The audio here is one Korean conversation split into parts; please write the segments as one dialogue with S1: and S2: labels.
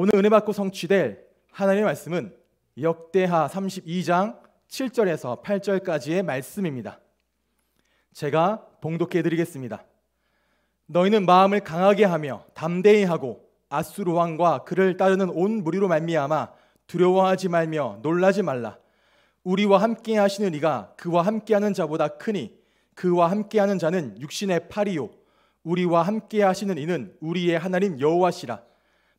S1: 오늘 은혜 받고 성취될 하나님의 말씀은 역대하 32장 7절에서 8절까지의 말씀입니다. 제가 봉독해 드리겠습니다. 너희는 마음을 강하게 하며 담대히 하고 아수르 왕과 그를 따르는 온 무리로 말미암아 두려워하지 말며 놀라지 말라. 우리와 함께 하시는 이가 그와 함께하는 자보다 크니 그와 함께하는 자는 육신의 팔이요 우리와 함께 하시는 이는 우리의 하나님 여호와시라.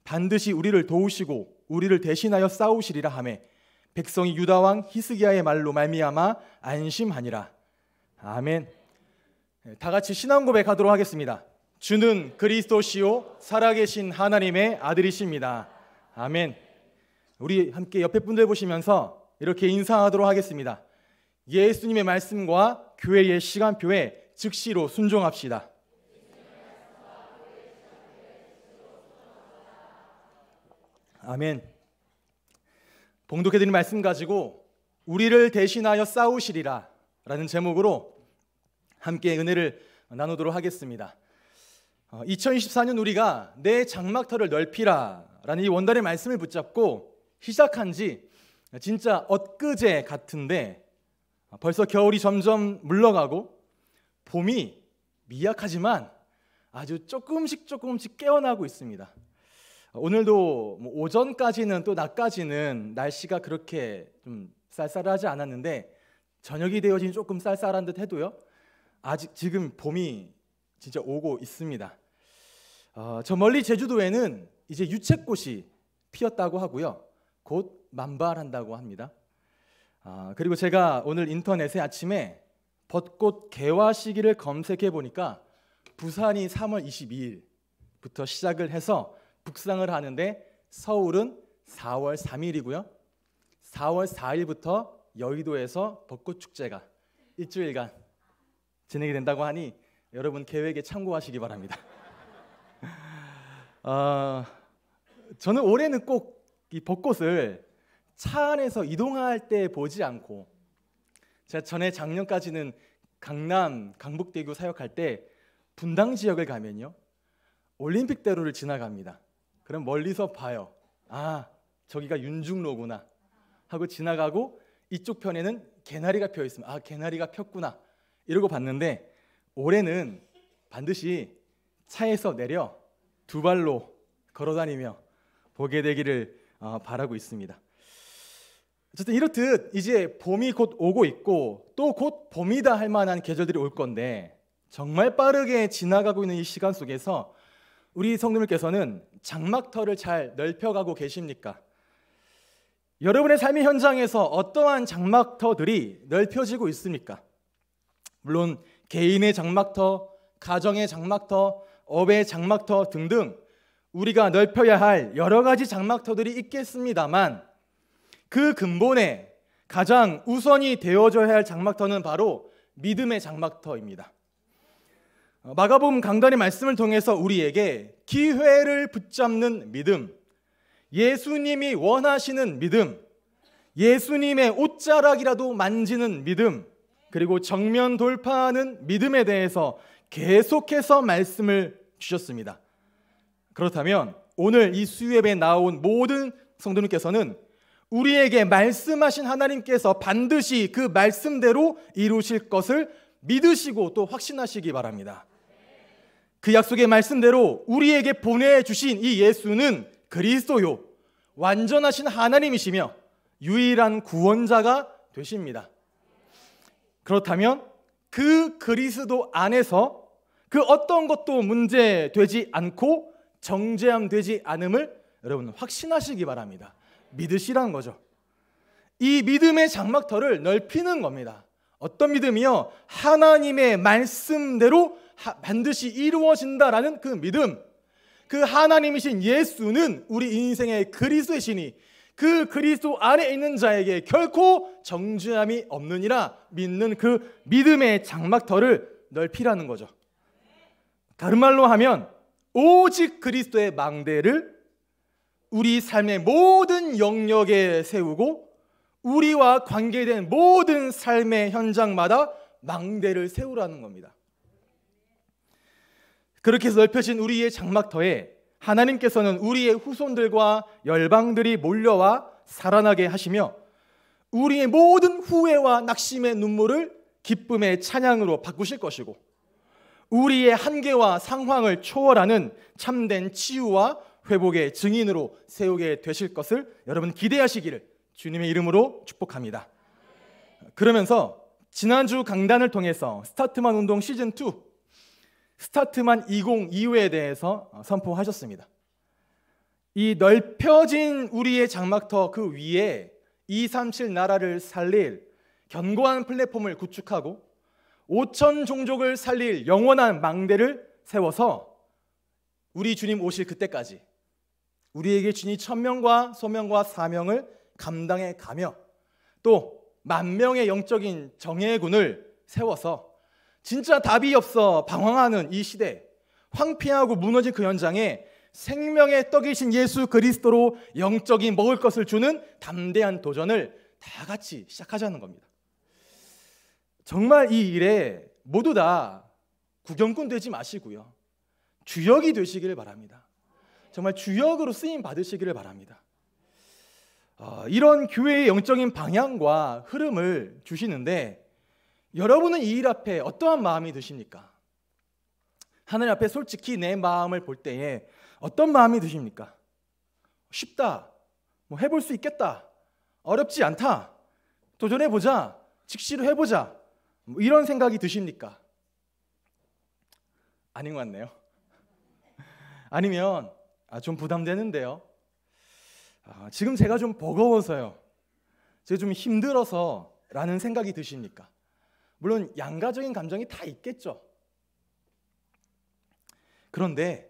S1: 반드시 우리를 도우시고 우리를 대신하여 싸우시리라 하매 백성이 유다 왕 히스기야의 말로 말미암아 안심하니라. 아멘. 네, 다 같이 신앙 고백하도록 하겠습니다. 주는 그리스도시요 살아계신 하나님의 아들이십니다. 아멘. 우리 함께 옆에 분들 보시면서 이렇게 인사하도록 하겠습니다. 예수님의 말씀과 교회의 시간표에 즉시로 순종합시다. 아멘. 봉독해 드린 말씀 가지고 우리를 대신하여 싸우시리라라는 제목으로 함께 은혜를 나누도록 하겠습니다. 2024년 어, 우리가 내 장막터를 넓히라라는 이 원단의 말씀을 붙잡고 시작한 지 진짜 엊그제 같은데 벌써 겨울이 점점 물러가고 봄이 미약하지만 아주 조금씩 조금씩 깨어나고 있습니다. 오늘도 뭐 오전까지는 또 낮까지는 날씨가 그렇게 좀 쌀쌀하지 않았는데 저녁이 되어진 조금 쌀쌀한 듯 해도요. 아직 지금 봄이 진짜 오고 있습니다. 어, 저 멀리 제주도에는 이제 유채꽃이 피었다고 하고요. 곧 만발한다고 합니다. 아, 그리고 제가 오늘 인터넷에 아침에 벚꽃 개화 시기를 검색해 보니까 부산이 3월 22일부터 시작을 해서 북상을 하는데 서울은 4월 3일이고요. 4월 4일부터 여의도에서 벚꽃 축제가 일주일간 진행이 된다고 하니 여러분 계획에 참고하시기 바랍니다. 어, 저는 올해는 꼭 이 벚꽃을 차 안에서 이동할 때 보지 않고 제가 전에 작년까지는 강남 강북대교 사역할 때 분당 지역을 가면요 올림픽대로를 지나갑니다. 그럼 멀리서 봐요. 아, 저기가 윤중로구나. 하고 지나가고 이쪽 편에는 개나리가 피어 있으면 아, 개나리가 폈구나. 이러고 봤는데 올해는 반드시 차에서 내려 두 발로 걸어 다니며 보게 되기를 어, 바라고 있습니다. 어쨌든 이렇듯 이제 봄이 곧 오고 있고 또 곧 봄이다 할 만한 계절들이 올 건데 정말 빠르게 지나가고 있는 이 시간 속에서 우리 성도님께서는 장막터를 잘 넓혀가고 계십니까? 여러분의 삶의 현장에서 어떠한 장막터들이 넓혀지고 있습니까? 물론 개인의 장막터, 가정의 장막터, 업의 장막터 등등 우리가 넓혀야 할 여러 가지 장막터들이 있겠습니다만 그 근본에 가장 우선이 되어줘야 할 장막터는 바로 믿음의 장막터입니다. 어, 마가복음 강단의 말씀을 통해서 우리에게 기회를 붙잡는 믿음, 예수님이 원하시는 믿음, 예수님의 옷자락이라도 만지는 믿음, 그리고 정면 돌파하는 믿음에 대해서 계속해서 말씀을 주셨습니다. 그렇다면 오늘 이 수협에 나온 모든 성도님께서는 우리에게 말씀하신 하나님께서 반드시 그 말씀대로 이루실 것을 믿으시고 또 확신하시기 바랍니다. 그 약속의 말씀대로 우리에게 보내주신 이 예수는 그리스도요, 완전하신 하나님이시며 유일한 구원자가 되십니다. 그렇다면 그 그리스도 안에서 그 어떤 것도 문제되지 않고 정죄함되지 않음을 여러분 확신하시기 바랍니다. 믿으시라는 거죠. 이 믿음의 장막터를 넓히는 겁니다. 어떤 믿음이요? 하나님의 말씀대로 반드시 이루어진다라는 그 믿음. 그 하나님이신 예수는 우리 인생의 그리스도이시니 그 그리스도 안에 있는 자에게 결코 정죄함이 없느니라 믿는 그 믿음의 장막터를 넓히라는 거죠. 다른 말로 하면 오직 그리스도의 망대를 우리 삶의 모든 영역에 세우고 우리와 관계된 모든 삶의 현장마다 망대를 세우라는 겁니다. 그렇게 넓혀진 우리의 장막터에 하나님께서는 우리의 후손들과 열방들이 몰려와 살아나게 하시며 우리의 모든 후회와 낙심의 눈물을 기쁨의 찬양으로 바꾸실 것이고 우리의 한계와 상황을 초월하는 참된 치유와 회복의 증인으로 세우게 되실 것을 여러분 기대하시기를 주님의 이름으로 축복합니다. 그러면서 지난주 강단을 통해서 스타트만 운동 시즌 2 스타트만 20 이후에 대해서 어, 선포하셨습니다. 이 넓혀진 우리의 장막터 그 위에 237 나라를 살릴 견고한 플랫폼을 구축하고 5천 종족을 살릴 영원한 망대를 세워서 우리 주님 오실 그때까지 우리에게 주님 천명과 소명과 사명을 감당해 가며 또 만명의 영적인 정예군을 세워서 진짜 답이 없어 방황하는 이 시대, 황폐하고 무너진 그 현장에 생명의 떡이신 예수 그리스도로 영적인 먹을 것을 주는 담대한 도전을 다 같이 시작하자는 겁니다. 정말 이 일에 모두 다 구경꾼 되지 마시고요. 주역이 되시기를 바랍니다. 정말 주역으로 쓰임 받으시기를 바랍니다. 어, 이런 교회의 영적인 방향과 흐름을 주시는데 여러분은 이 일 앞에 어떠한 마음이 드십니까? 하늘 앞에 솔직히 내 마음을 볼 때에 어떤 마음이 드십니까? 쉽다. 뭐 해볼 수 있겠다. 어렵지 않다. 도전해보자. 직시로 해보자. 뭐 이런 생각이 드십니까? 아닌 것 같네요. 아니면 아, 좀 부담되는데요. 아, 지금 제가 좀 버거워서요. 제가 좀 힘들어서라는 생각이 드십니까? 물론 양가적인 감정이 다 있겠죠. 그런데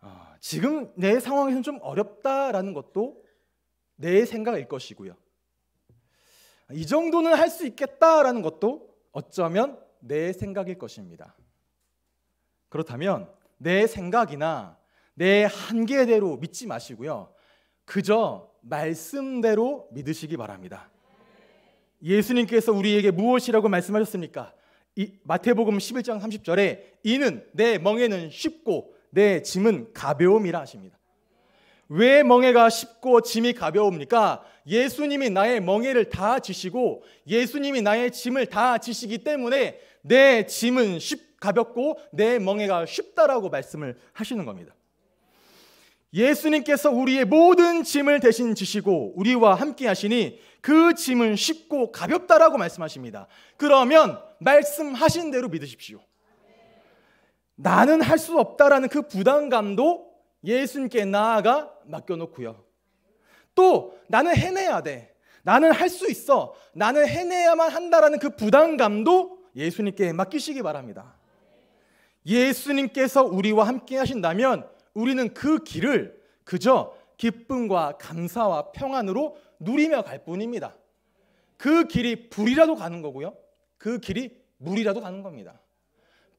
S1: 어, 지금 내 상황에서는 좀 어렵다라는 것도 내 생각일 것이고요. 이 정도는 할 수 있겠다라는 것도 어쩌면 내 생각일 것입니다. 그렇다면 내 생각이나 내 한계대로 믿지 마시고요. 그저 말씀대로 믿으시기 바랍니다. 예수님께서 우리에게 무엇이라고 말씀하셨습니까? 마태복음 11장 30절에 이는 내 멍에는 쉽고 내 짐은 가벼움이라 하십니다. 왜 멍에가 쉽고 짐이 가벼웁니까? 예수님이 나의 멍에를 다 지시고 예수님이 나의 짐을 다 지시기 때문에 내 짐은 쉽 가볍고 내 멍에가 쉽다라고 말씀을 하시는 겁니다. 예수님께서 우리의 모든 짐을 대신 지시고 우리와 함께 하시니 그 짐은 쉽고 가볍다라고 말씀하십니다. 그러면 말씀하신 대로 믿으십시오. 나는 할 수 없다라는 그 부담감도 예수님께 나아가 맡겨놓고요. 또 나는 해내야 돼. 나는 할 수 있어. 나는 해내야만 한다라는 그 부담감도 예수님께 맡기시기 바랍니다. 예수님께서 우리와 함께 하신다면 우리는 그 길을 그저 기쁨과 감사와 평안으로 누리며 갈 뿐입니다. 그 길이 불이라도 가는 거고요. 그 길이 물이라도 가는 겁니다.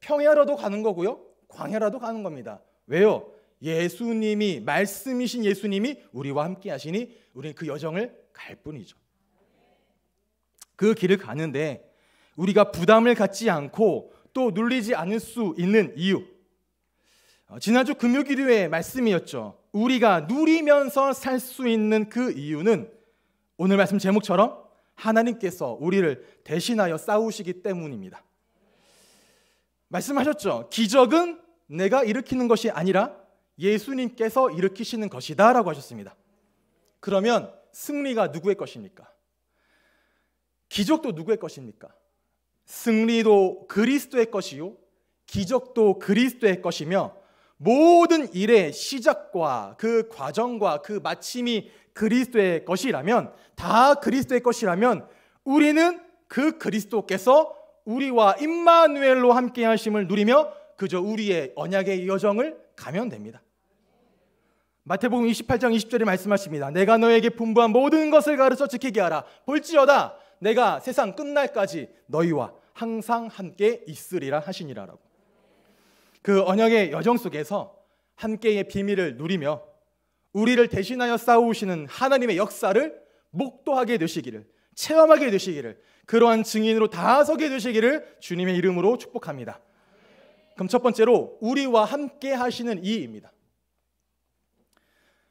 S1: 평야라도 가는 거고요. 광야라도 가는 겁니다. 왜요? 예수님이 말씀이신 예수님이 우리와 함께 하시니 우리는 그 여정을 갈 뿐이죠. 그 길을 가는데 우리가 부담을 갖지 않고 또 눌리지 않을 수 있는 이유. 어, 지난주 금요기도회 말씀이었죠. 우리가 누리면서 살 수 있는 그 이유는 오늘 말씀 제목처럼 하나님께서 우리를 대신하여 싸우시기 때문입니다. 말씀하셨죠? 기적은 내가 일으키는 것이 아니라 예수님께서 일으키시는 것이다 라고 하셨습니다. 그러면 승리가 누구의 것입니까? 기적도 누구의 것입니까? 승리도 그리스도의 것이요. 기적도 그리스도의 것이며 모든 일의 시작과 그 과정과 그 마침이 그리스도의 것이라면 다 그리스도의 것이라면 우리는 그 그리스도께서 우리와 임마누엘로 함께 하심을 누리며 그저 우리의 언약의 여정을 가면 됩니다. 마태복음 28장 20절에 말씀하십니다. 내가 너에게 분부한 모든 것을 가르쳐 지키게 하라. 볼지어다 내가 세상 끝날까지 너희와 항상 함께 있으리라 하시니라라고. 그 언약의 여정 속에서 함께의 비밀을 누리며 우리를 대신하여 싸우시는 하나님의 역사를 목도하게 되시기를 체험하게 되시기를 그러한 증인으로 다서게 되시기를 주님의 이름으로 축복합니다. 그럼 첫 번째로 우리와 함께 하시는 이입니다.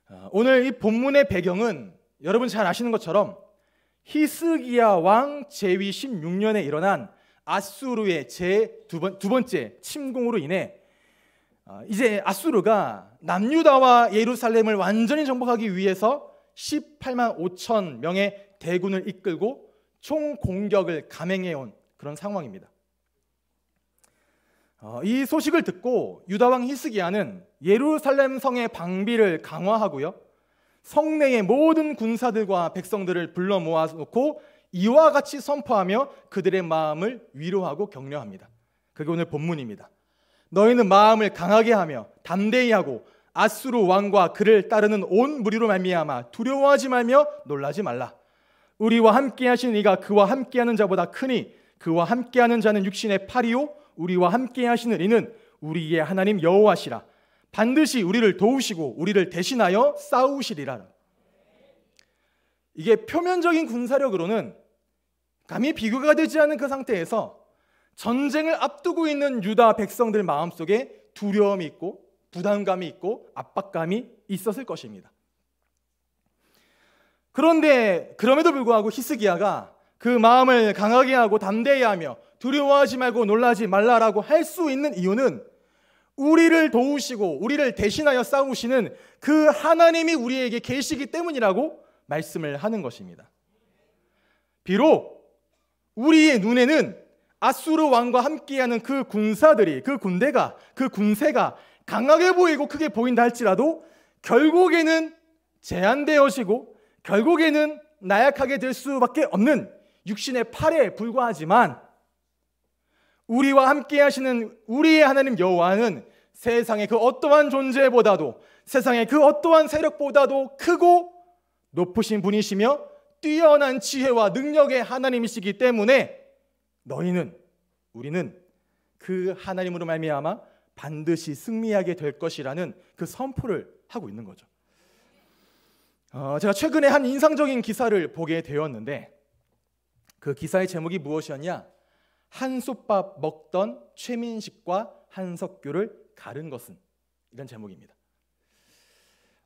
S1: 아, 오늘 이 본문의 배경은 여러분 잘 아시는 것처럼 히스기야 왕 제위 16년에 일어난 아수르의 제 두 번째 침공으로 인해 아, 이제 아수르가 남유다와 예루살렘을 완전히 정복하기 위해서 18만 5천 명의 대군을 이끌고 총 공격을 감행해 온 그런 상황입니다. 어, 이 소식을 듣고 유다 왕 히스기야는 예루살렘 성의 방비를 강화하고요. 성내의 모든 군사들과 백성들을 불러 모아 놓고 이와 같이 선포하며 그들의 마음을 위로하고 격려합니다. 그게 오늘 본문입니다. 너희는 마음을 강하게 하며 담대히 하고 아수르 왕과 그를 따르는 온 무리로 말미암아 두려워하지 말며 놀라지 말라. 우리와 함께 하신 이가 그와 함께 하는 자보다 크니 그와 함께 하는 자는 육신의 팔이요 우리와 함께 하시는 이는 우리의 하나님 여호와시라. 반드시 우리를 도우시고 우리를 대신하여 싸우시리라. 이게 표면적인 군사력으로는 감히 비교가 되지 않은 그 상태에서 전쟁을 앞두고 있는 유다 백성들 마음속에 두려움이 있고 부담감이 있고 압박감이 있었을 것입니다. 그런데 그럼에도 불구하고 히스기야가 그 마음을 강하게 하고 담대히 하며 두려워하지 말고 놀라지 말라라고 할 수 있는 이유는 우리를 도우시고 우리를 대신하여 싸우시는 그 하나님이 우리에게 계시기 때문이라고 말씀을 하는 것입니다. 비록 우리의 눈에는 아수르 왕과 함께하는 그 군사들이 그 군대가 그 군세가 강하게 보이고 크게 보인다 할지라도 결국에는 제한되어지고 결국에는 나약하게 될 수밖에 없는 육신의 팔에 불과하지만 우리와 함께 하시는 우리의 하나님 여호와는 세상의 그 어떠한 존재보다도 세상의 그 어떠한 세력보다도 크고 높으신 분이시며 뛰어난 지혜와 능력의 하나님이시기 때문에 너희는 우리는 그 하나님으로 말미암아 반드시 승리하게 될 것이라는 그 선포를 하고 있는 거죠. 어, 제가 최근에 한 인상적인 기사를 보게 되었는데 그 기사의 제목이 무엇이었냐? 한솥밥 먹던 최민식과 한석규를 가른 것은 이런 제목입니다.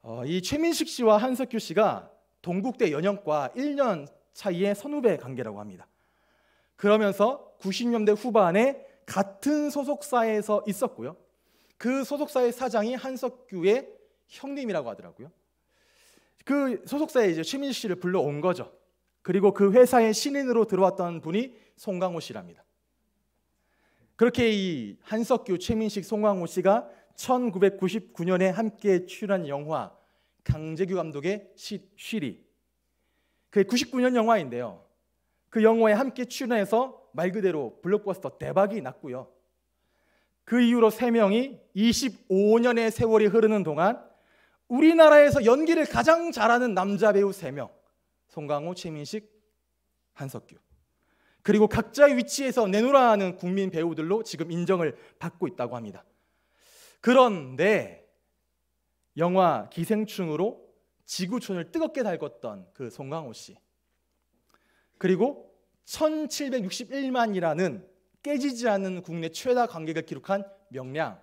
S1: 어, 이 최민식 씨와 한석규 씨가 동국대 연영과 1년 차이의 선후배 관계라고 합니다. 그러면서 90년대 후반에 같은 소속사에서 있었고요. 그 소속사의 사장이 한석규의 형님이라고 하더라고요. 그 소속사에 이제 최민 씨를 불러온 거죠. 그리고 그 회사의 신인으로 들어왔던 분이 송강호 씨랍니다. 그렇게 이 한석규, 최민식, 송강호 씨가 1999년에 함께 출연한 영화 강재규 감독의 쉬리. 그 99년 영화인데요. 그 영화에 함께 출연해서 말 그대로 블록버스터 대박이 났고요. 그 이후로 세 명이 25년의 세월이 흐르는 동안 우리나라에서 연기를 가장 잘하는 남자 배우 세명 송강호, 최민식, 한석규. 그리고 각자의 위치에서 내놓으라 는 국민 배우들로 지금 인정을 받고 있다고 합니다. 그런데 영화 기생충으로 지구촌을 뜨겁게 달궜던 그 송강호 씨. 그리고 1761만이라는 깨지지 않는 국내 최다 관객을 기록한 명량.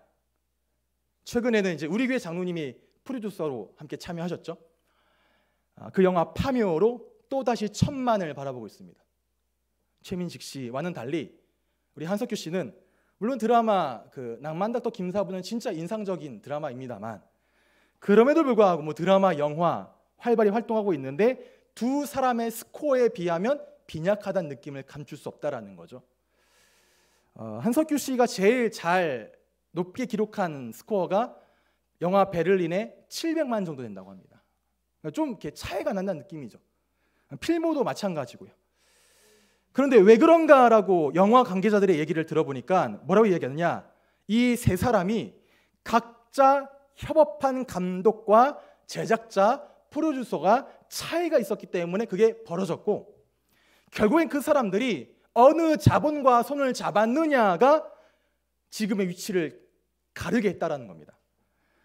S1: 최근에는 이제 우리 교회 장로님이 프로듀서로 함께 참여하셨죠. 아, 그 영화 파묘로 또다시 천만을 바라보고 있습니다. 최민식 씨와는 달리 우리 한석규 씨는 물론 드라마 그 낭만닥터 김사부는 진짜 인상적인 드라마입니다만 그럼에도 불구하고 뭐 드라마, 영화 활발히 활동하고 있는데 두 사람의 스코어에 비하면 빈약하다는 느낌을 감출 수 없다라는 거죠. 어, 한석규 씨가 제일 잘 높게 기록한 스코어가 영화 베를린의 700만 정도 된다고 합니다. 그러니까 좀 이렇게 차이가 난다는 느낌이죠. 필모도 마찬가지고요. 그런데 왜 그런가라고 영화 관계자들의 얘기를 들어보니까 뭐라고 얘기하느냐? 이 세 사람이 각자 협업한 감독과 제작자, 프로듀서가 차이가 있었기 때문에 그게 벌어졌고 결국엔 그 사람들이 어느 자본과 손을 잡았느냐가 지금의 위치를 가르게 했다라는 겁니다.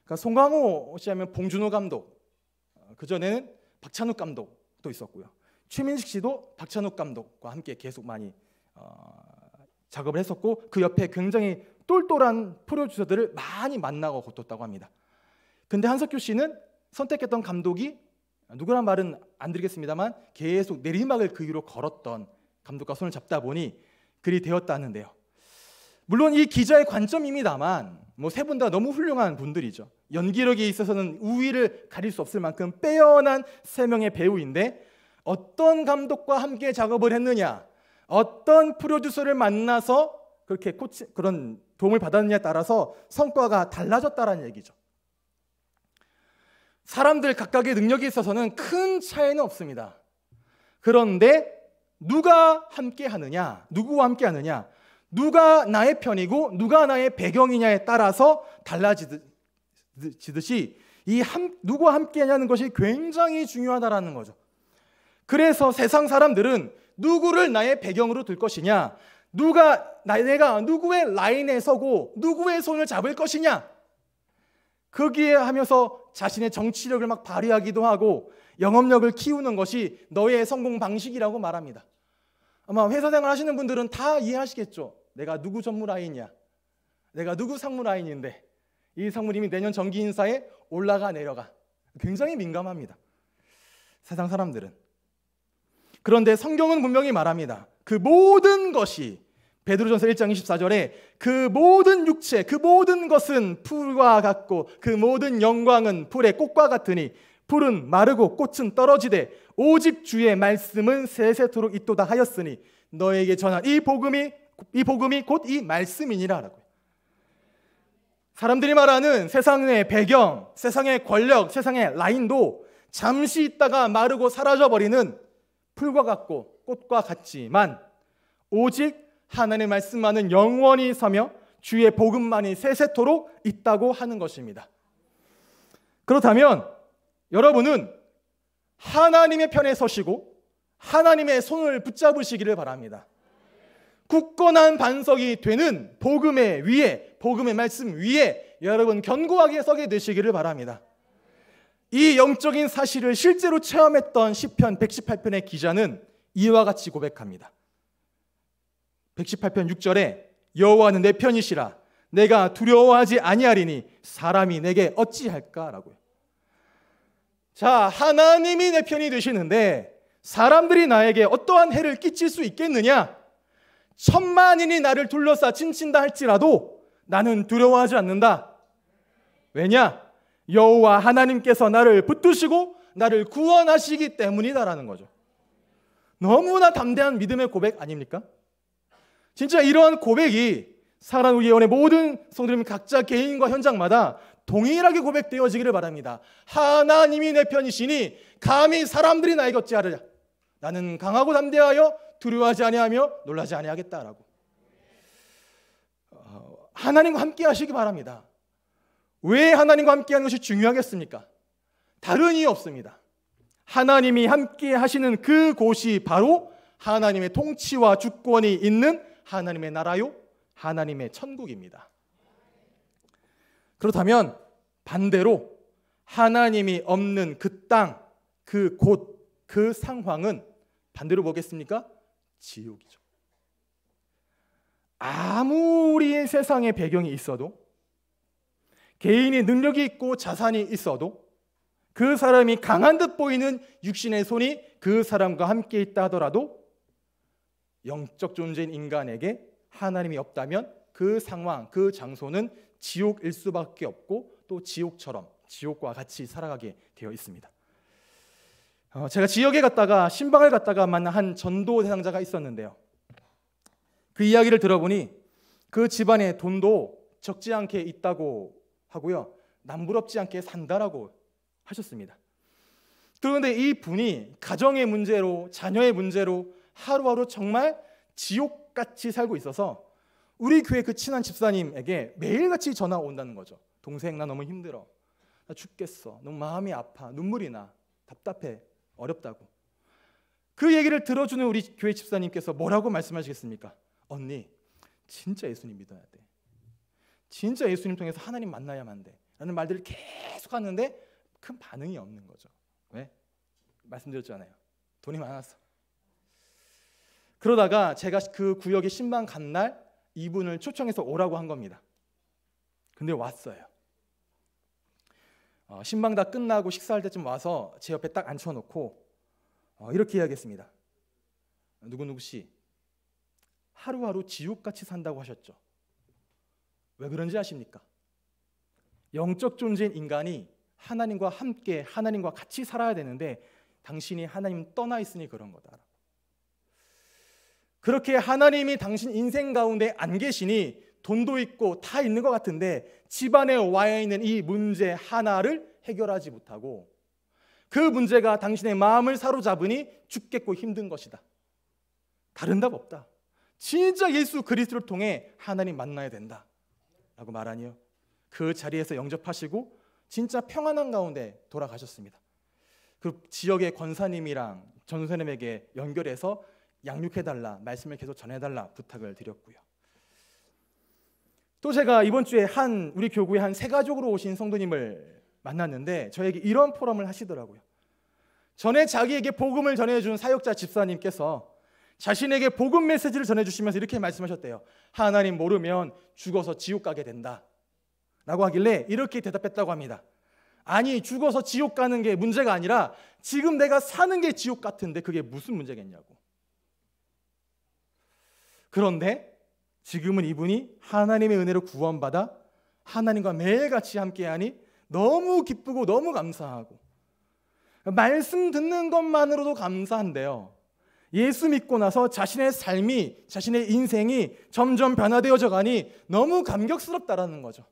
S1: 그러니까 송강호 씨 하면 봉준호 감독, 어, 그전에는 박찬욱 감독도 있었고요. 최민식 씨도 박찬욱 감독과 함께 계속 많이 어, 작업을 했었고 그 옆에 굉장히 똘똘한 프로듀서들을 많이 만나고 거뒀다고 합니다. 근데 한석규 씨는 선택했던 감독이 누구란 말은 안 드리겠습니다만 계속 내리막을 그 위로 걸었던 감독과 손을 잡다 보니 그리 되었다는데요. 물론 이 기자의 관점입니다만 뭐 세 분 다 너무 훌륭한 분들이죠. 연기력에 있어서는 우위를 가릴 수 없을 만큼 빼어난 세 명의 배우인데 어떤 감독과 함께 작업을 했느냐, 어떤 프로듀서를 만나서 그렇게 코치 그런 도움을 받았느냐에 따라서 성과가 달라졌다라는 얘기죠. 사람들 각각의 능력에 있어서는 큰 차이는 없습니다. 그런데 누가 함께 하느냐, 누구와 함께 하느냐, 누가 나의 편이고 누가 나의 배경이냐에 따라서 달라지듯이 이 함, 누구와 함께 하냐는 것이 굉장히 중요하다라는 거죠. 그래서 세상 사람들은 누구를 나의 배경으로 둘 것이냐, 누가 나, 내가 누구의 라인에 서고 누구의 손을 잡을 것이냐, 거기에 하면서 자신의 정치력을 막 발휘하기도 하고 영업력을 키우는 것이 너의 성공 방식이라고 말합니다. 아마 회사 생활 하시는 분들은 다 이해하시겠죠. 내가 누구 전무 라인이야. 내가 누구 상무 라인인데 이 상무님이 내년 정기 인사에 올라가 내려가. 굉장히 민감합니다. 세상 사람들은. 그런데 성경은 분명히 말합니다. 그 모든 것이 베드로전서 1장 24절에 그 모든 육체, 그 모든 것은 풀과 같고 그 모든 영광은 풀의 꽃과 같으니 풀은 마르고 꽃은 떨어지되 오직 주의 말씀은 세세토록 있도다 하였으니 너에게 전한 이 복음이 이 복음이 곧 이 말씀이니라라고. 사람들이 말하는 세상의 배경, 세상의 권력, 세상의 라인도 잠시 있다가 마르고 사라져 버리는 풀과 같고 꽃과 같지만 오직 하나님의 말씀만은 영원히 서며 주의 복음만이 세세토록 있다고 하는 것입니다. 그렇다면 여러분은 하나님의 편에 서시고 하나님의 손을 붙잡으시기를 바랍니다. 굳건한 반석이 되는 복음의 위에 복음의 말씀 위에 여러분 견고하게 서게 되시기를 바랍니다. 이 영적인 사실을 실제로 체험했던 시편 118편의 기자는 이와 같이 고백합니다. 118편 6절에 여호와는 내 편이시라 내가 두려워하지 아니하리니 사람이 내게 어찌할까라고요. 자, 하나님이 내 편이 되시는데 사람들이 나에게 어떠한 해를 끼칠 수 있겠느냐? 천만인이 나를 둘러싸 친친다 할지라도 나는 두려워하지 않는다. 왜냐? 여호와 하나님께서 나를 붙드시고 나를 구원하시기 때문이다라는 거죠. 너무나 담대한 믿음의 고백 아닙니까? 진짜 이러한 고백이 사랑하 우리 예원의 모든 성도님 각자 개인과 현장마다 동일하게 고백되어지기를 바랍니다. 하나님이 내 편이시니 감히 사람들이 나의 곁지 하르 나는 강하고 담대하여 두려워하지 아니하며 놀라지 아니하겠다라고. 어, 하나님과 함께 하시기 바랍니다. 왜 하나님과 함께 하는 것이 중요하겠습니까? 다른 이유 없습니다. 하나님이 함께 하시는 그 곳이 바로 하나님의 통치와 주권이 있는 하나님의 나라요 하나님의 천국입니다. 그렇다면 반대로 하나님이 없는 그 땅, 그 곳, 그 상황은 반대로 뭐겠습니까? 지옥이죠. 아무리 세상의 배경이 있어도 개인이 능력이 있고 자산이 있어도 그 사람이 강한 듯 보이는 육신의 손이 그 사람과 함께 있다 하더라도 영적 존재인 인간에게 하나님이 없다면 그 상황, 그 장소는 지옥일 수밖에 없고 또 지옥처럼 지옥과 같이 살아가게 되어 있습니다. 어, 제가 지역에 갔다가 신방을 갔다가 만난 한 전도 대상자가 있었는데요. 그 이야기를 들어보니 그 집안에 돈도 적지 않게 있다고 하고요. 남부럽지 않게 산다라고 하셨습니다. 그런데 이 분이 가정의 문제로 자녀의 문제로 하루하루 정말 지옥같이 살고 있어서 우리 교회 그 친한 집사님에게 매일같이 전화 온다는 거죠. 동생 나 너무 힘들어. 나 죽겠어. 너무 마음이 아파. 눈물이 나. 답답해. 어렵다고. 그 얘기를 들어주는 우리 교회 집사님께서 뭐라고 말씀하시겠습니까? 언니, 진짜 예수님 믿어야 돼. 진짜 예수님 통해서 하나님 만나야만 돼. 라는 말들을 계속 하는데 큰 반응이 없는 거죠. 왜? 말씀드렸잖아요. 돈이 많아서. 그러다가 제가 그 구역에 신방 간 날 이분을 초청해서 오라고 한 겁니다. 근데 왔어요. 어, 신방 다 끝나고 식사할 때쯤 와서 제 옆에 딱 앉혀놓고 어, 이렇게 이야기했습니다. 누구누구 씨, 하루하루 지옥같이 산다고 하셨죠. 왜 그런지 아십니까? 영적 존재인 인간이 하나님과 함께 하나님과 같이 살아야 되는데 당신이 하나님 떠나 있으니 그런 거다. 그렇게 하나님이 당신 인생 가운데 안 계시니 돈도 있고 다 있는 것 같은데 집안에 와 있는 이 문제 하나를 해결하지 못하고 그 문제가 당신의 마음을 사로잡으니 죽겠고 힘든 것이다. 다른 답 없다. 진짜 예수 그리스도를 통해 하나님 만나야 된다. 라고 말하니요. 그 자리에서 영접하시고 진짜 평안한 가운데 돌아가셨습니다. 그 지역의 권사님이랑 전사님에게 연결해서 양육해달라, 말씀을 계속 전해달라 부탁을 드렸고요. 또 제가 이번 주에 한 우리 교구에 한세 가족으로 오신 성도님을 만났는데 저에게 이런 포럼을 하시더라고요. 전에 자기에게 복음을 전해준 사역자 집사님께서 자신에게 복음 메시지를 전해주시면서 이렇게 말씀하셨대요. 하나님 모르면 죽어서 지옥 가게 된다. 라고 하길래 이렇게 대답했다고 합니다. 아니, 죽어서 지옥 가는 게 문제가 아니라 지금 내가 사는 게 지옥 같은데 그게 무슨 문제겠냐고. 그런데 지금은 이분이 하나님의 은혜로 구원받아 하나님과 매일같이 함께하니 너무 기쁘고 너무 감사하고 말씀 듣는 것만으로도 감사한데요. 예수 믿고 나서 자신의 삶이 자신의 인생이 점점 변화되어져 가니 너무 감격스럽다라는 거죠.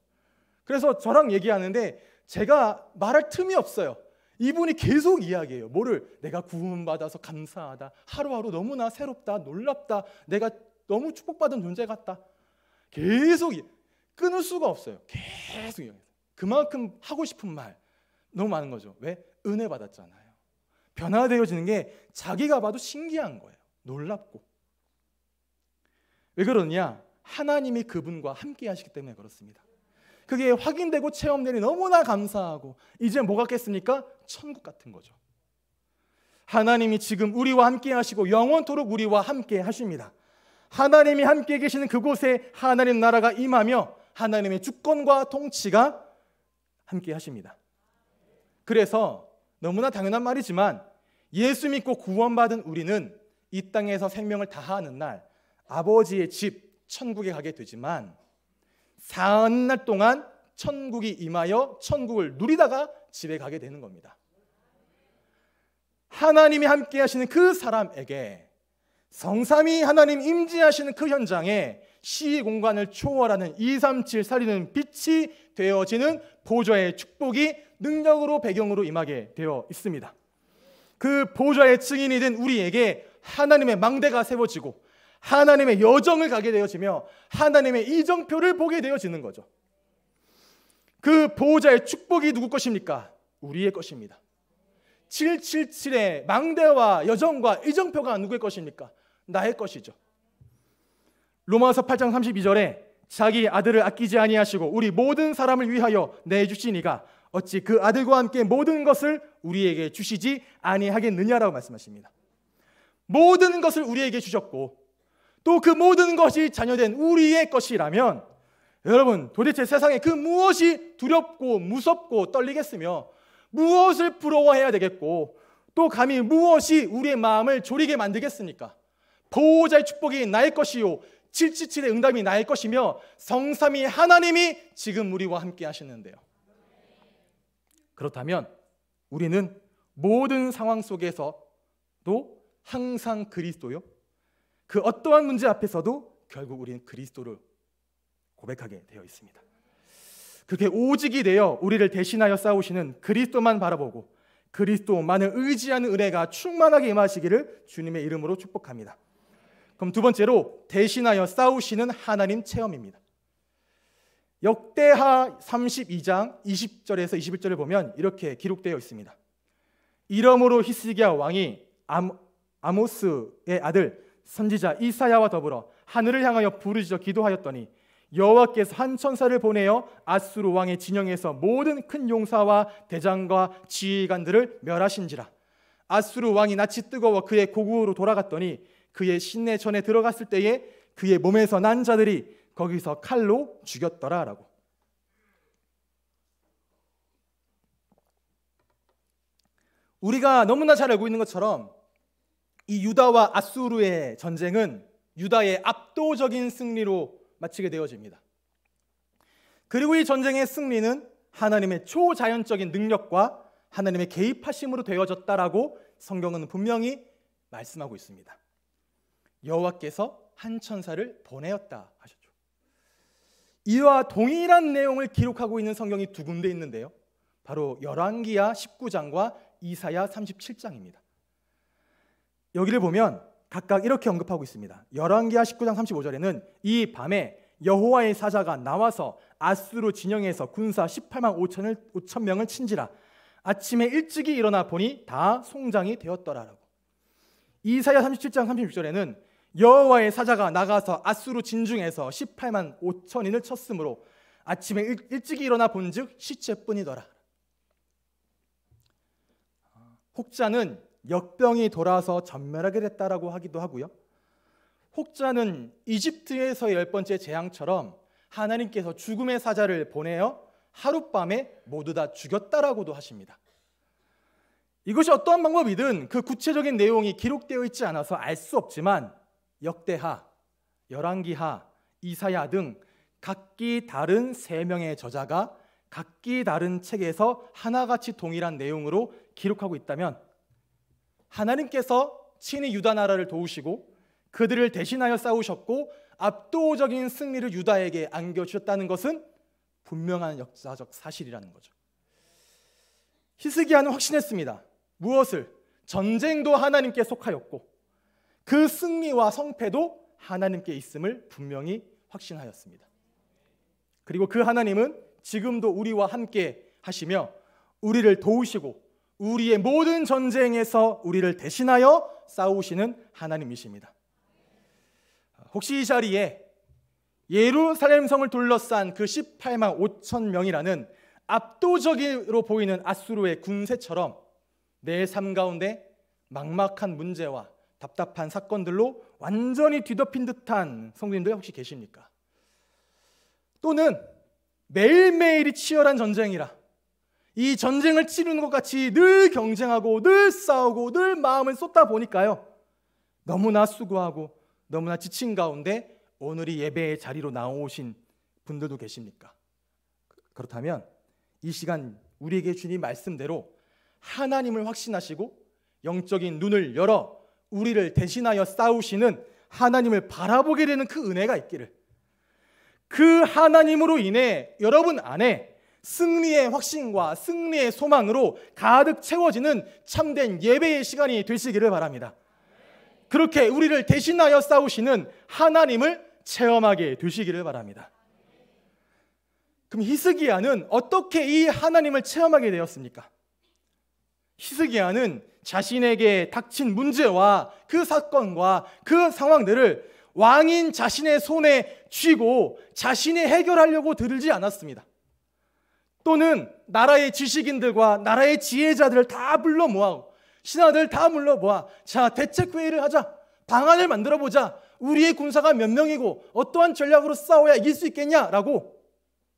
S1: 그래서 저랑 얘기하는데 제가 말할 틈이 없어요. 이분이 계속 이야기해요. 뭐를 내가 구원받아서 감사하다. 하루하루 너무나 새롭다. 놀랍다. 내가 너무 축복받은 존재 같다. 계속 끊을 수가 없어요. 계속 그만큼 하고 싶은 말 너무 많은 거죠. 왜? 은혜 받았잖아요. 변화되어지는 게 자기가 봐도 신기한 거예요. 놀랍고. 왜 그러냐? 하나님이 그분과 함께 하시기 때문에 그렇습니다. 그게 확인되고 체험되니 너무나 감사하고 이제 뭐 같겠습니까? 천국 같은 거죠. 하나님이 지금 우리와 함께 하시고 영원토록 우리와 함께 하십니다. 하나님이 함께 계시는 그곳에 하나님 나라가 임하며 하나님의 주권과 통치가 함께 하십니다. 그래서 너무나 당연한 말이지만 예수 믿고 구원받은 우리는 이 땅에서 생명을 다하는 날 아버지의 집 천국에 가게 되지만 사흘날 동안 천국이 임하여 천국을 누리다가 집에 가게 되는 겁니다. 하나님이 함께 하시는 그 사람에게 성삼이 하나님 임재하시는 그 현장에 시 공간을 초월하는 237 살리는 빛이 되어지는 보좌의 축복이 능력으로 배경으로 임하게 되어 있습니다. 그 보좌의 증인이 된 우리에게 하나님의 망대가 세워지고 하나님의 여정을 가게 되어지며 하나님의 이정표를 보게 되어지는 거죠. 그 보호자의 축복이 누구 것입니까? 우리의 것입니다. 777의 망대와 여정과 이정표가 누구의 것입니까? 나의 것이죠. 로마서 8장 32절에 자기 아들을 아끼지 아니하시고 우리 모든 사람을 위하여 내주시니가 어찌 그 아들과 함께 모든 것을 우리에게 주시지 아니하겠느냐라고 말씀하십니다. 모든 것을 우리에게 주셨고 또 그 모든 것이 자녀된 우리의 것이라면 여러분 도대체 세상에 그 무엇이 두렵고 무섭고 떨리겠으며 무엇을 부러워해야 되겠고 또 감히 무엇이 우리의 마음을 졸이게 만들겠습니까? 보호자의 축복이 나의 것이요 칠칠칠의 응답이 나의 것이며 성삼이 하나님이 지금 우리와 함께 하시는데요. 그렇다면 우리는 모든 상황 속에서도 항상 그리스도요. 그 어떠한 문제 앞에서도 결국 우리는 그리스도를 고백하게 되어 있습니다. 그게 오직이 되어 우리를 대신하여 싸우시는 그리스도만 바라보고 그리스도만을 의지하는 은혜가 충만하게 임하시기를 주님의 이름으로 축복합니다. 그럼 두 번째로 대신하여 싸우시는 하나님 체험입니다. 역대하 32장 20절에서 21절을 보면 이렇게 기록되어 있습니다. 이러므로 히스기야 왕이 아모, 스의 아들 선지자 이사야와 더불어 하늘을 향하여 부르짖어 기도하였더니 여호와께서 한 천사를 보내어 아수르 왕의 진영에서 모든 큰 용사와 대장과 지휘관들을 멸하신지라 아수르 왕이 낯이 뜨거워 그의 고국으로 돌아갔더니 그의 신내 전에 들어갔을 때에 그의 몸에서 난 자들이 거기서 칼로 죽였더라라고. 우리가 너무나 잘 알고 있는 것처럼 이 유다와 아수르의 전쟁은 유다의 압도적인 승리로 마치게 되어집니다. 그리고 이 전쟁의 승리는 하나님의 초자연적인 능력과 하나님의 개입하심으로 되어졌다라고 성경은 분명히 말씀하고 있습니다. 여호와께서 한 천사를 보내었다 하셨죠. 이와 동일한 내용을 기록하고 있는 성경이 두 군데 있는데요. 바로 열왕기하 19장과 이사야 37장입니다. 여기를 보면 각각 이렇게 언급하고 있습니다. 열왕기하 19장 35절에는 이 밤에 여호와의 사자가 나와서 아수르 진영에서 군사 18만 5천을 5천 명을 친지라 아침에 일찍이 일어나 보니 다 송장이 되었더라라고. 이사야 37장 36절에는 여호와의 사자가 나가서 아수르 진중에서 18만 5천인을 쳤으므로 아침에 일, 찍 일어나 본즉 시체뿐이더라. 혹자는 역병이 돌아서 전멸하게 됐다라고 하기도 하고요. 혹자는 이집트에서 열 번째 재앙처럼 하나님께서 죽음의 사자를 보내어 하룻밤에 모두 다 죽였다라고도 하십니다. 이것이 어떠한 방법이든 그 구체적인 내용이 기록되어 있지 않아서 알 수 없지만 역대하, 열왕기하, 이사야 등 각기 다른 세 명의 저자가 각기 다른 책에서 하나같이 동일한 내용으로 기록하고 있다면 하나님께서 친히 유다 나라를 도우시고 그들을 대신하여 싸우셨고 압도적인 승리를 유다에게 안겨주셨다는 것은 분명한 역사적 사실이라는 거죠. 히스기야는 확신했습니다. 무엇을? 전쟁도 하나님께 속하였고 그 승리와 성패도 하나님께 있음을 분명히 확신하였습니다. 그리고 그 하나님은 지금도 우리와 함께 하시며 우리를 도우시고 우리의 모든 전쟁에서 우리를 대신하여 싸우시는 하나님이십니다. 혹시 이 자리에 예루살렘성을 둘러싼 그 18만 5천 명이라는 압도적으로 보이는 아수르의 군세처럼 내 삶 가운데 막막한 문제와 답답한 사건들로 완전히 뒤덮인 듯한 성도님들 혹시 계십니까? 또는 매일매일이 치열한 전쟁이라 이 전쟁을 치르는 것 같이 늘 경쟁하고 늘 싸우고 늘 마음을 쏟다 보니까요. 너무나 수고하고 너무나 지친 가운데 오늘이 예배의 자리로 나오신 분들도 계십니까? 그렇다면 이 시간 우리에게 주님 말씀대로 하나님을 확신하시고 영적인 눈을 열어 우리를 대신하여 싸우시는 하나님을 바라보게 되는 그 은혜가 있기를. 그 하나님으로 인해 여러분 안에 승리의 확신과 승리의 소망으로 가득 채워지는 참된 예배의 시간이 되시기를 바랍니다. 그렇게 우리를 대신하여 싸우시는 하나님을 체험하게 되시기를 바랍니다. 그럼 히스기야는 어떻게 이 하나님을 체험하게 되었습니까? 히스기야는 자신에게 닥친 문제와 그 사건과 그 상황들을 왕인 자신의 손에 쥐고 자신이 해결하려고 들지 않았습니다. 또는 나라의 지식인들과 나라의 지혜자들을 다 불러 모아 신하들 다 불러 모아 자 대책 회의를 하자 방안을 만들어 보자 우리의 군사가 몇 명이고 어떠한 전략으로 싸워야 이길 수 있겠냐라고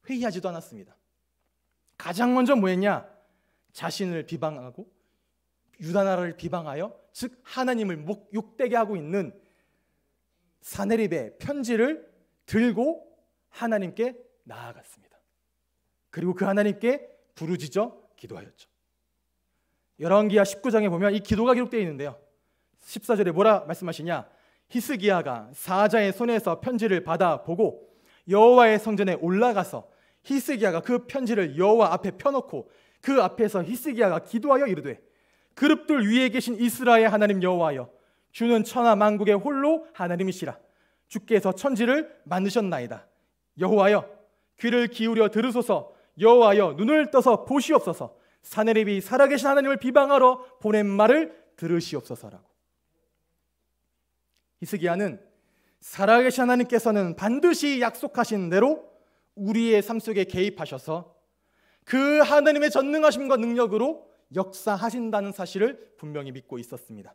S1: 회의하지도 않았습니다. 가장 먼저 뭐했냐 자신을 비방하고 유다 나라를 비방하여 즉 하나님을 목, 욕되게 하고 있는 사네립의 편지를 들고 하나님께 나아갔습니다. 그리고 그 하나님께 부르짖어 기도하였죠. 열왕기하 19장에 보면 이 기도가 기록되어 있는데요. 14절에 뭐라 말씀하시냐? 히스기야가 사자의 손에서 편지를 받아 보고 여호와의 성전에 올라가서 히스기야가 그 편지를 여호와 앞에 펴놓고 그 앞에서 히스기야가 기도하여 이르되 그룹들 위에 계신 이스라엘 하나님 여호와여 주는 천하 만국의 홀로 하나님이시라 주께서 천지를 만드셨나이다 여호와여 귀를 기울여 들으소서 여호와여 눈을 떠서 보시옵소서 사내립이 살아계신 하나님을 비방하러 보낸 말을 들으시옵소서라고 히스기야는 살아계신 하나님께서는 반드시 약속하신 대로 우리의 삶 속에 개입하셔서 그 하나님의 전능하심과 능력으로 역사하신다는 사실을 분명히 믿고 있었습니다.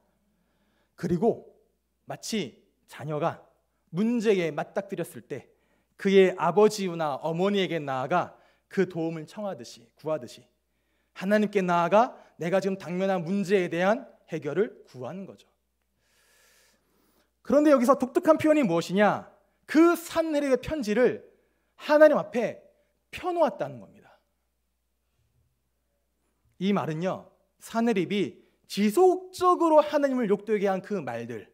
S1: 그리고 마치 자녀가 문제에 맞닥뜨렸을 때 그의 아버지나 어머니에게 나아가 그 도움을 청하듯이 구하듯이 하나님께 나아가 내가 지금 당면한 문제에 대한 해결을 구하는 거죠. 그런데 여기서 독특한 표현이 무엇이냐? 그 산헤립의 편지를 하나님 앞에 펴놓았다는 겁니다. 이 말은요. 사내립이 지속적으로 하나님을 욕되게 한 그 말들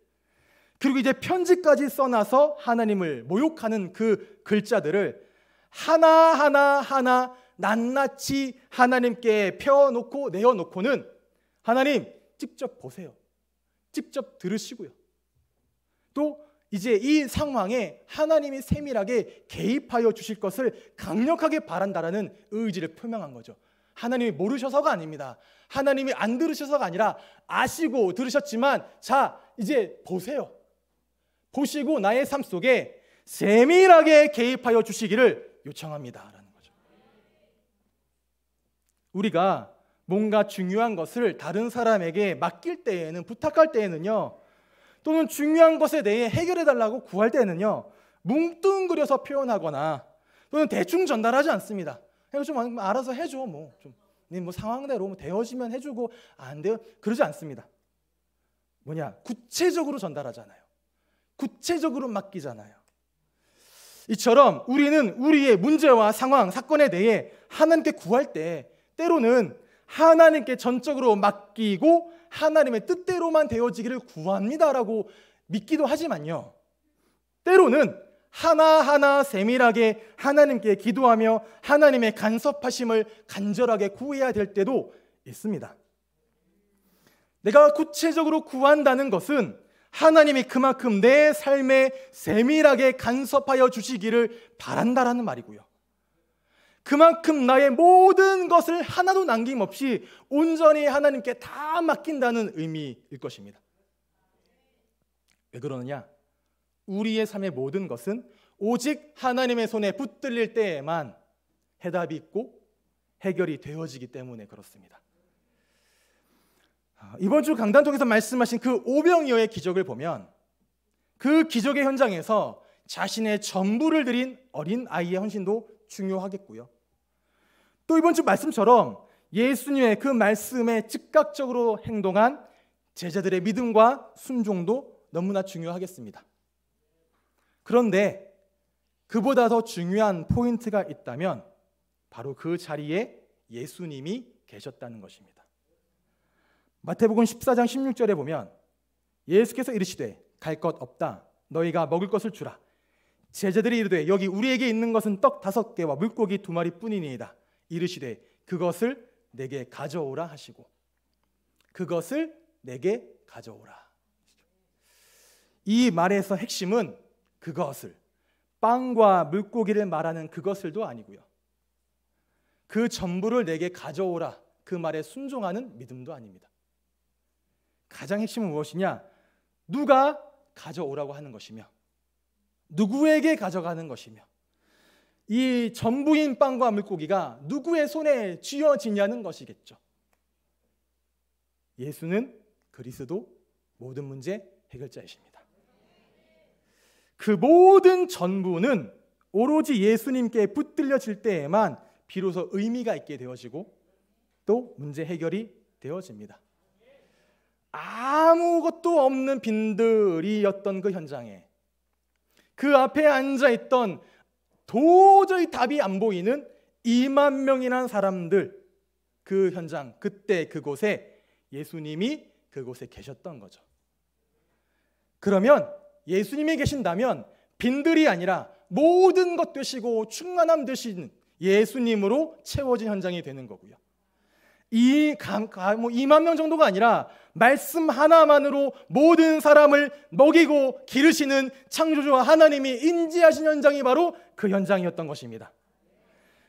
S1: 그리고 이제 편지까지 써놔서 하나님을 모욕하는 그 글자들을 하나하나 하나 낱낱이 하나님께 펴놓고 내어놓고는 하나님 직접 보세요. 직접 들으시고요. 또 이제 이 상황에 하나님이 세밀하게 개입하여 주실 것을 강력하게 바란다라는 의지를 표명한 거죠. 하나님이 모르셔서가 아닙니다. 하나님이 안 들으셔서가 아니라 아시고 들으셨지만 자, 이제 보세요. 보시고 나의 삶 속에 세밀하게 개입하여 주시기를 요청합니다. 라는 거죠. 우리가 뭔가 중요한 것을 다른 사람에게 맡길 때에는 부탁할 때에는요. 또는 중요한 것에 대해 해결해 달라고 구할 때에는요. 뭉뚱그려서 표현하거나 또는 대충 전달하지 않습니다. 그서좀 알아서 해줘 뭐 좀. 네, 뭐 상황대로 뭐 되어지면 해주고 안 되어 그러지 않습니다. 뭐냐 구체적으로 전달하잖아요. 구체적으로 맡기잖아요. 이처럼 우리는 우리의 문제와 상황 사건에 대해 하나님께 구할 때 때로는 하나님께 전적으로 맡기고 하나님의 뜻대로만 되어지기를 구합니다라고 믿기도 하지만요. 때로는 하나하나 세밀하게 하나님께 기도하며 하나님의 간섭하심을 간절하게 구해야 될 때도 있습니다. 내가 구체적으로 구한다는 것은 하나님이 그만큼 내 삶에 세밀하게 간섭하여 주시기를 바란다라는 말이고요. 그만큼 나의 모든 것을 하나도 남김없이 온전히 하나님께 다 맡긴다는 의미일 것입니다. 왜 그러느냐? 우리의 삶의 모든 것은 오직 하나님의 손에 붙들릴 때에만 해답이 있고 해결이 되어지기 때문에 그렇습니다. 아, 이번 주 강단 통해서 말씀하신 그 오병이어의 기적을 보면 그 기적의 현장에서 자신의 전부를 드린 어린 아이의 헌신도 중요하겠고요. 또 이번 주 말씀처럼 예수님의 그 말씀에 즉각적으로 행동한 제자들의 믿음과 순종도 너무나 중요하겠습니다. 그런데 그보다 더 중요한 포인트가 있다면 바로 그 자리에 예수님이 계셨다는 것입니다. 마태복음 14장 16절에 보면 예수께서 이르시되 갈 것 없다 너희가 먹을 것을 주라 제자들이 이르되 여기 우리에게 있는 것은 떡 다섯 개와 물고기 두 마리뿐이니이다 이르시되 그것을 내게 가져오라 하시고 그것을 내게 가져오라 이 말에서 핵심은 그것을 빵과 물고기를 말하는 그것을도 아니고요. 그 전부를 내게 가져오라 그 말에 순종하는 믿음도 아닙니다. 가장 핵심은 무엇이냐? 누가 가져오라고 하는 것이며 누구에게 가져가는 것이며 이 전부인 빵과 물고기가 누구의 손에 쥐어지냐는 것이겠죠. 예수는 그리스도 모든 문제 해결자이십니다. 그 모든 전부는 오로지 예수님께 붙들려질 때에만 비로소 의미가 있게 되어지고 또 문제 해결이 되어집니다. 아무것도 없는 빈들이었던 그 현장에 그 앞에 앉아 있던 도저히 답이 안 보이는 2만 명이란 사람들 그 현장 그때 그곳에 예수님이 그곳에 계셨던 거죠. 그러면 예수님이 계신다면 빈들이 아니라 모든 것 되시고 충만함 되신 예수님으로 채워진 현장이 되는 거고요. 이 감, 아, 뭐 2만 명 정도가 아니라 말씀 하나만으로 모든 사람을 먹이고 기르시는 창조주 하나님이 인지하신 현장이 바로 그 현장이었던 것입니다.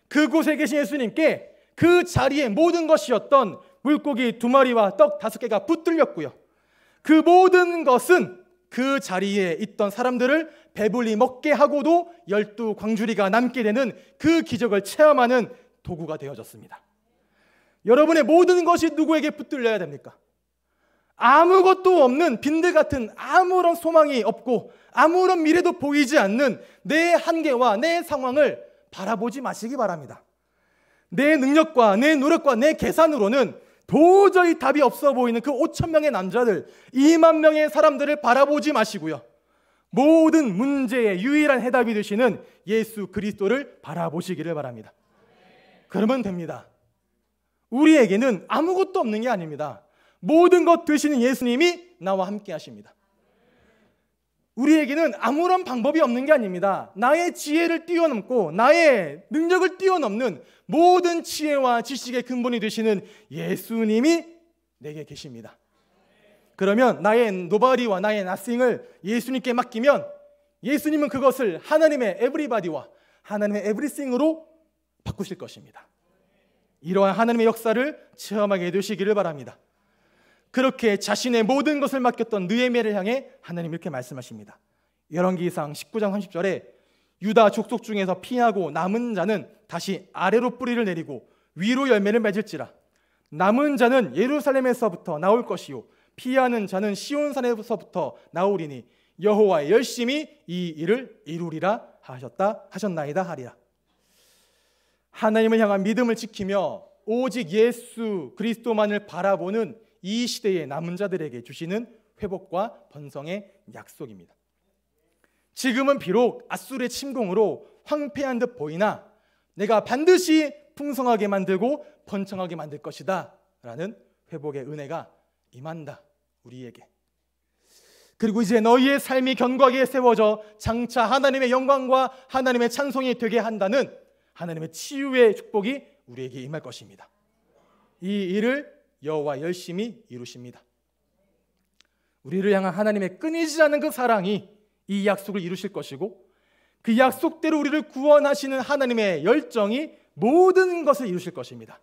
S1: 그곳에 계신 예수님께 그 자리에 모든 것이었던 물고기 두 마리와 떡 다섯 개가 붙들렸고요. 그 모든 것은 그 자리에 있던 사람들을 배불리 먹게 하고도 열두 광주리가 남게 되는 그 기적을 체험하는 도구가 되어졌습니다. 여러분의 모든 것이 누구에게 붙들려야 됩니까? 아무것도 없는 빈대 같은 아무런 소망이 없고 아무런 미래도 보이지 않는 내 한계와 내 상황을 바라보지 마시기 바랍니다. 내 능력과 내 노력과 내 계산으로는 도저히 답이 없어 보이는 그 5천 명의 남자들, 2만 명의 사람들을 바라보지 마시고요. 모든 문제의 유일한 해답이 되시는 예수 그리스도를 바라보시기를 바랍니다. 그러면 됩니다. 우리에게는 아무것도 없는 게 아닙니다. 모든 것 되시는 예수님이 나와 함께 하십니다. 우리에게는 아무런 방법이 없는 게 아닙니다. 나의 지혜를 뛰어넘고 나의 능력을 뛰어넘는 모든 지혜와 지식의 근본이 되시는 예수님이 내게 계십니다. 그러면 나의 노바리와 나의 나싱을 예수님께 맡기면 예수님은 그것을 하나님의 에브리바디와 하나님의 에브리싱으로 바꾸실 것입니다. 이러한 하나님의 역사를 체험하게 되시기를 바랍니다. 그렇게 자신의 모든 것을 맡겼던 느헤미를 향해 하나님 이렇게 말씀하십니다. 열왕기상 19장 30절에 유다 족속 중에서 피하고 남은 자는 다시 아래로 뿌리를 내리고 위로 열매를 맺을지라 남은 자는 예루살렘에서부터 나올 것이요 피하는 자는 시온산에서부터 나오리니 여호와의 열심히 이 일을 이루리라 하셨다 하셨나이다 하리라 하나님을 향한 믿음을 지키며 오직 예수 그리스도만을 바라보는 이 시대의 남은 자들에게 주시는 회복과 번성의 약속입니다. 지금은 비록 아수르의 침공으로 황폐한 듯 보이나 내가 반드시 풍성하게 만들고 번창하게 만들 것이다 라는 회복의 은혜가 임한다 우리에게 그리고 이제 너희의 삶이 견고하게 세워져 장차 하나님의 영광과 하나님의 찬송이 되게 한다는 하나님의 치유의 축복이 우리에게 임할 것입니다 이 일을 여호와 열심히 이루십니다. 우리를 향한 하나님의 끊이지 않는 그 사랑이 이 약속을 이루실 것이고 그 약속대로 우리를 구원하시는 하나님의 열정이 모든 것을 이루실 것입니다.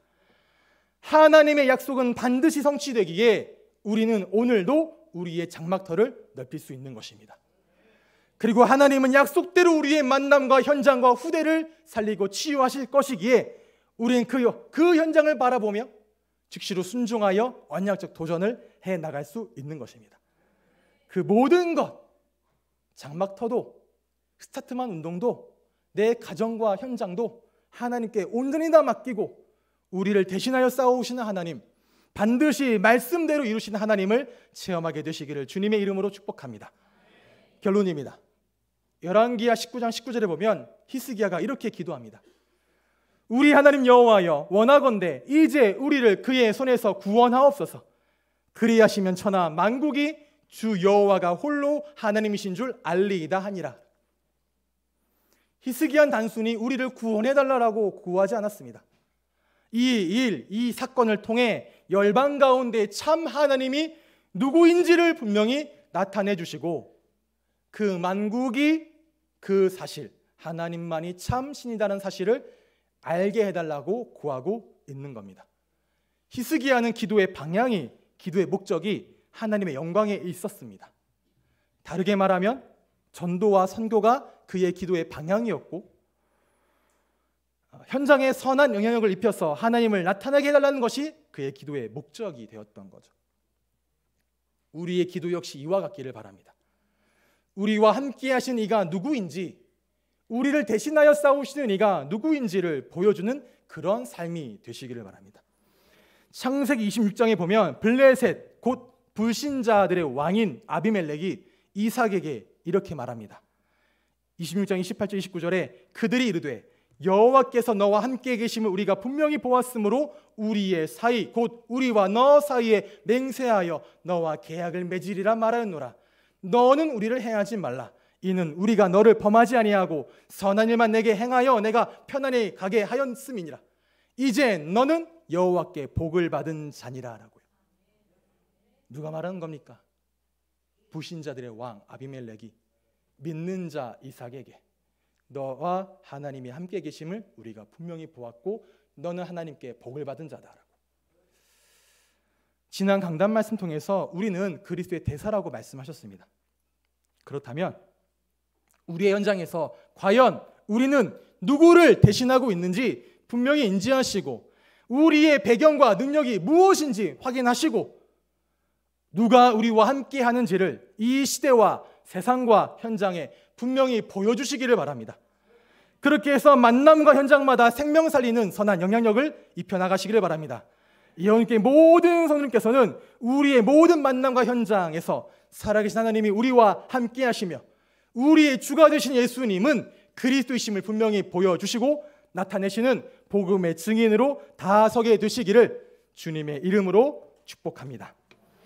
S1: 하나님의 약속은 반드시 성취되기에 우리는 오늘도 우리의 장막터를 넓힐 수 있는 것입니다. 그리고 하나님은 약속대로 우리의 만남과 현장과 후대를 살리고 치유하실 것이기에 우리는 그, 그 현장을 바라보며 즉시로 순종하여 언약적 도전을 해 나갈 수 있는 것입니다. 그 모든 것, 장막터도, 스타트만 운동도, 내 가정과 현장도 하나님께 온전히 다 맡기고 우리를 대신하여 싸우시는 하나님, 반드시 말씀대로 이루시는 하나님을 체험하게 되시기를 주님의 이름으로 축복합니다. 결론입니다. 열왕기하 19장 19절에 보면 히스기야가 이렇게 기도합니다. 우리 하나님 여호와여 원하건대 이제 우리를 그의 손에서 구원하옵소서. 그리하시면 천하 만국이 주 여호와가 홀로 하나님이신 줄 알리이다 하니라. 히스기한 단순히 우리를 구원해 달라라고 구하지 않았습니다. 이 일, 이 사건을 통해 열방 가운데 참 하나님이 누구인지를 분명히 나타내 주시고 그 만국이 그 사실 하나님만이 참 신이라는 사실을 알게 해달라고 구하고 있는 겁니다. 히스기야는 기도의 방향이 기도의 목적이 하나님의 영광에 있었습니다. 다르게 말하면 전도와 선교가 그의 기도의 방향이었고 현장에 선한 영향력을 입혀서 하나님을 나타나게 해달라는 것이 그의 기도의 목적이 되었던 거죠. 우리의 기도 역시 이와 같기를 바랍니다. 우리와 함께 하신 이가 누구인지 우리를 대신하여 싸우시는 이가 누구인지를 보여주는 그런 삶이 되시기를 바랍니다. 창세기 26장에 보면 블레셋 곧 불신자들의 왕인 아비멜렉이 이삭에게 이렇게 말합니다. 26장 28절 29절에 그들이 이르되 여호와께서 너와 함께 계심을 우리가 분명히 보았으므로 우리의 사이 곧 우리와 너 사이에 맹세하여 너와 계약을 맺으리라 말하였노라 너는 우리를 행하지 말라 이는 우리가 너를 범하지 아니하고 선한 일만 내게 행하여 내가 편안히 가게 하였음이니라. 이제 너는 여호와께 복을 받은 자니라라고요. 누가 말하는 겁니까? 부신자들의 왕 아비멜렉이 믿는 자 이삭에게 너와 하나님이 함께 계심을 우리가 분명히 보았고 너는 하나님께 복을 받은 자다라고. 지난 강단 말씀 통해서 우리는 그리스도의 대사라고 말씀하셨습니다. 그렇다면 우리의 현장에서 과연 우리는 누구를 대신하고 있는지 분명히 인지하시고 우리의 배경과 능력이 무엇인지 확인하시고 누가 우리와 함께 하는지를 이 시대와 세상과 현장에 분명히 보여주시기를 바랍니다. 그렇게 해서 만남과 현장마다 생명 살리는 선한 영향력을 입혀나가시기를 바랍니다. 예언께 모든 성님께서는 우리의 모든 만남과 현장에서 살아계신 하나님이 우리와 함께 하시며 우리의 주가 되신 예수님은 그리스도이심을 분명히 보여주시고 나타내시는 복음의 증인으로 다서게 되시기를 주님의 이름으로 축복합니다.